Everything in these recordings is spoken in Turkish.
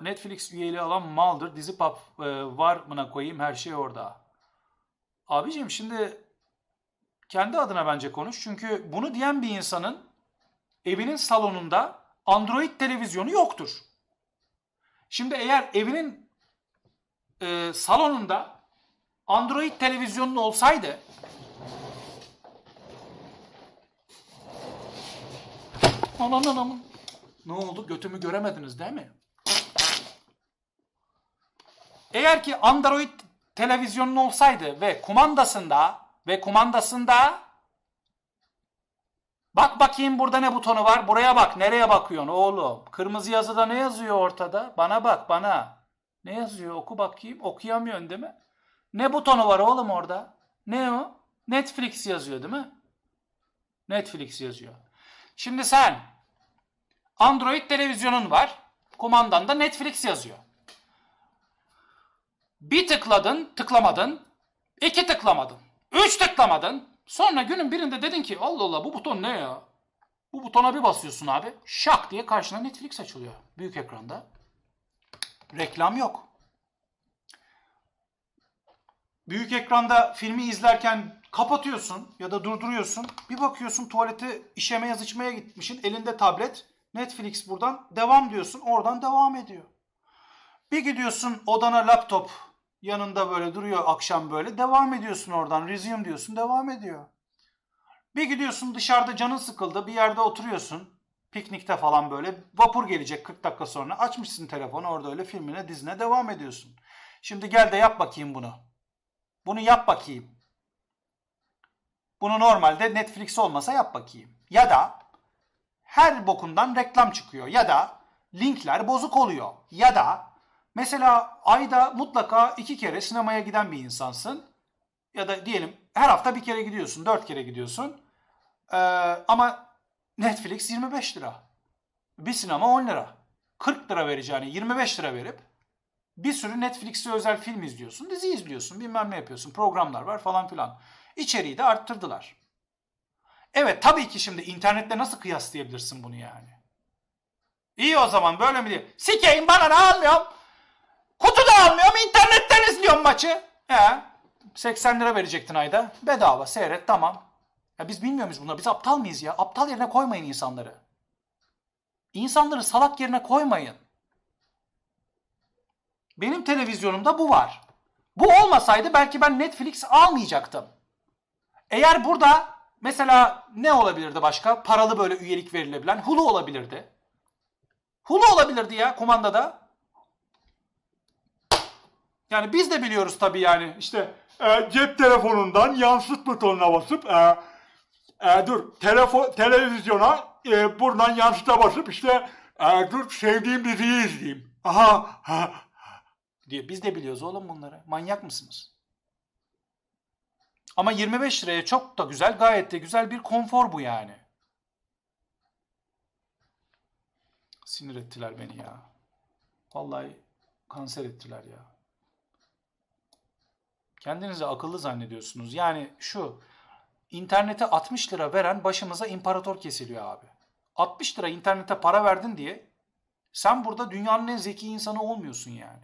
Netflix üyeliği alan maldır. Dizi pap e, var mına koyayım her şey orada. Abicim şimdi kendi adına bence konuş. Çünkü bunu diyen bir insanın evinin salonunda Android televizyonu yoktur. Şimdi eğer evinin e, salonunda Android televizyonu olsaydı Ananın Ne oldu? Götümü göremediniz değil mi? Eğer ki Android televizyonun olsaydı ve kumandasında ve kumandasında bak bakayım burada ne butonu var buraya bak nereye bakıyorsun oğlum kırmızı yazıda ne yazıyor ortada bana bak bana ne yazıyor oku bakayım okuyamıyorsun değil mi ne butonu var oğlum orada ne o Netflix yazıyor değil mi Netflix yazıyor şimdi sen Android televizyonun var kumandanda Netflix yazıyor bir tıkladın, tıklamadın. iki tıklamadın. Üç tıklamadın. Sonra günün birinde dedin ki Allah Allah bu buton ne ya? Bu butona bir basıyorsun abi. Şak diye karşına Netflix açılıyor. Büyük ekranda. Reklam yok. Büyük ekranda filmi izlerken kapatıyorsun ya da durduruyorsun. Bir bakıyorsun tuvalete işeme yazışmaya gitmişsin. Elinde tablet. Netflix buradan devam diyorsun. Oradan devam ediyor. Bir gidiyorsun odana laptop yanında böyle duruyor akşam böyle. Devam ediyorsun oradan. Resume diyorsun devam ediyor. Bir gidiyorsun dışarıda canın sıkıldı. Bir yerde oturuyorsun. Piknikte falan böyle. Vapur gelecek 40 dakika sonra. Açmışsın telefonu orada öyle filmine dizine devam ediyorsun. Şimdi gel de yap bakayım bunu. Bunu yap bakayım. Bunu normalde Netflix olmasa yap bakayım. Ya da her bokundan reklam çıkıyor. Ya da linkler bozuk oluyor. Ya da Mesela ayda mutlaka iki kere sinemaya giden bir insansın. Ya da diyelim her hafta bir kere gidiyorsun, dört kere gidiyorsun. Ee, ama Netflix 25 lira. Bir sinema 10 lira. 40 lira vereceğini 25 lira verip bir sürü Netflix'e özel film izliyorsun, dizi izliyorsun, bilmem ne yapıyorsun, programlar var falan filan. İçeriği de arttırdılar. Evet tabii ki şimdi internette nasıl kıyaslayabilirsin bunu yani? İyi o zaman böyle mi diye. Sikeyim bana ne anlıyorum? da almıyorum internetten izliyorum maçı. He. 80 lira verecektin ayda. Bedava seyret tamam. Ya biz bilmiyor muyuz bunları? Biz aptal mıyız ya? Aptal yerine koymayın insanları. İnsanları salak yerine koymayın. Benim televizyonumda bu var. Bu olmasaydı belki ben Netflix almayacaktım. Eğer burada mesela ne olabilirdi başka? Paralı böyle üyelik verilebilen Hulu olabilirdi. Hulu olabilirdi ya kumandada. Yani biz de biliyoruz tabii yani işte e, cep telefonundan yansıt butonuna basıp e, e, dur telefon televizyona e, buradan yansıta basıp işte e, dur sevdiğim diziyi izleyeyim. Aha diye biz de biliyoruz oğlum bunları. Manyak mısınız? Ama 25 liraya çok da güzel, gayet de güzel bir konfor bu yani. Sinir ettiler beni ya. Vallahi kanser ettiler ya. Kendinizi akıllı zannediyorsunuz. Yani şu internete 60 lira veren başımıza imparator kesiliyor abi. 60 lira internete para verdin diye sen burada dünyanın en zeki insanı olmuyorsun yani.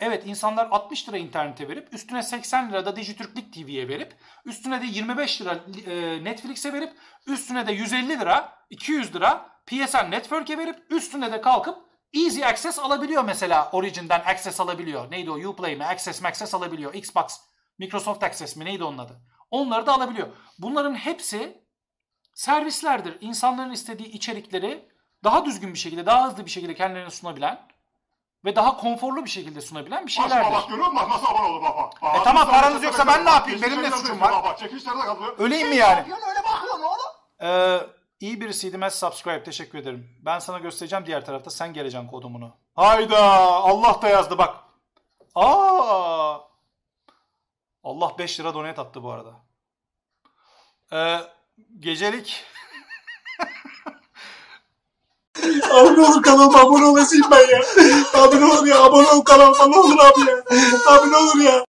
Evet insanlar 60 lira internete verip üstüne 80 lira da Dijitürklik TV'ye verip üstüne de 25 lira e, Netflix'e verip üstüne de 150 lira 200 lira PSN Network'e verip üstüne de kalkıp Easy Access alabiliyor mesela Origin'den Access alabiliyor. Neydi o Uplay mi Access mi Access alabiliyor. Xbox Microsoft Access mi neydi onun adı. Onları da alabiliyor. Bunların hepsi servislerdir. İnsanların istediği içerikleri daha düzgün bir şekilde, daha hızlı bir şekilde kendilerine sunabilen ve daha konforlu bir şekilde sunabilen bir şeylerdir. Başıma bak görüyor musun? Nasıl abone oldu bak bak. E tamam paranız yoksa ben ne yapayım? Benim ne suçum var? Bak, bak. Öleyim mi yani? Öyle bakıyorsun oğlum. Ee, İyi birisiydim as subscribe teşekkür ederim. Ben sana göstereceğim diğer tarafta sen geleceksin kodumunu. Hayda Allah da yazdı bak. Aa! Allah 5 lira donate attı bu arada. Ee, gecelik Abone olun kanalıma abone olasın ben ya. Abone olun ya abone olun kanalıma ne olur abi ya. Abone olun ya.